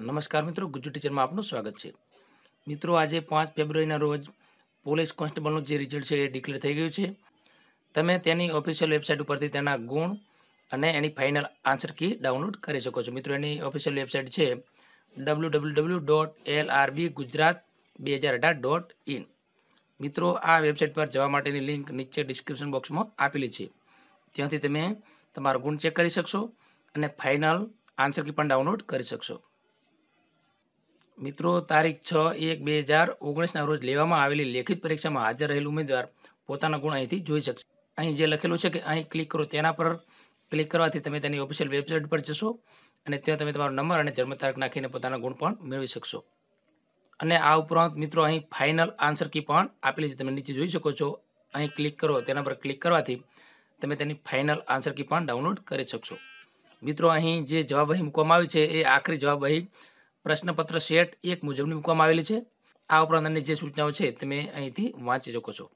નમસ્કાર મિત્રો ગુજ્જુ ટીચરમાં આપનું સ્વાગત છે મિત્રો આજે પાંચ ફેબ્રુઆરીના રોજ પોલીસ કોન્સ્ટેબલનું જે રિઝલ્ટ છે એ ડિક્લેર થઈ ગયું છે તમે તેની ઓફિશિયલ વેબસાઇટ ઉપરથી તેના ગુણ અને એની ફાઇનલ આન્સર કી ડાઉનલોડ કરી શકો છો મિત્રો એની ઓફિશિયલ વેબસાઇટ છે W W W dot L RB Gujarat બે હજાર અઢાર ડોટ ઇન મિત્રો આ વેબસાઇટ પર જવા માટેની લિંક નીચે ડિસ્ક્રિપ્શન બોક્સમાં આપેલી છે ત્યાંથી તમે તમારો ગુણ ચેક કરી શકશો અને ફાઇનલ આન્સર કી પણ ડાઉનલોડ કરી શકશો મિત્રો તારીખ છ એક બે હજાર ઓગણીસના રોજ લેવામાં આવેલી લેખિત પરીક્ષામાં હાજર રહેલ ઉમેદવાર પોતાના ગુણ અહીંથી જોઈ શકશે અહીં જે લખેલું છે કે અહીં ક્લિક કરો તેના પર ક્લિક કરવાથી તમે તેની ઓફિશિયલ વેબસાઇટ પર જશો અને ત્યાં તમે તમારો નંબર અને જન્મ તારીખ નાખીને પોતાના ગુણ પણ મેળવી શકશો અને આ ઉપરાંત મિત્રો અહીં ફાઇનલ આન્સર કી પણ આપેલી છે તમે નીચે જોઈ શકો છો અહીં ક્લિક કરો તેના પર ક્લિક કરવાથી તમે તેની ફાઇનલ આન્સર કી પણ ડાઉનલોડ કરી શકશો મિત્રો અહીં જે જવાબ અહીં મૂકવામાં આવી છે એ આખરી જવાબ અહીં પ્રશ્નપત્ર સેટ એક મુજબની મૂકવામાં આવેલી છે આ ઉપરાંત અન્ય જે સૂચનાઓ છે તમે અહીંથી વાંચી શકો છો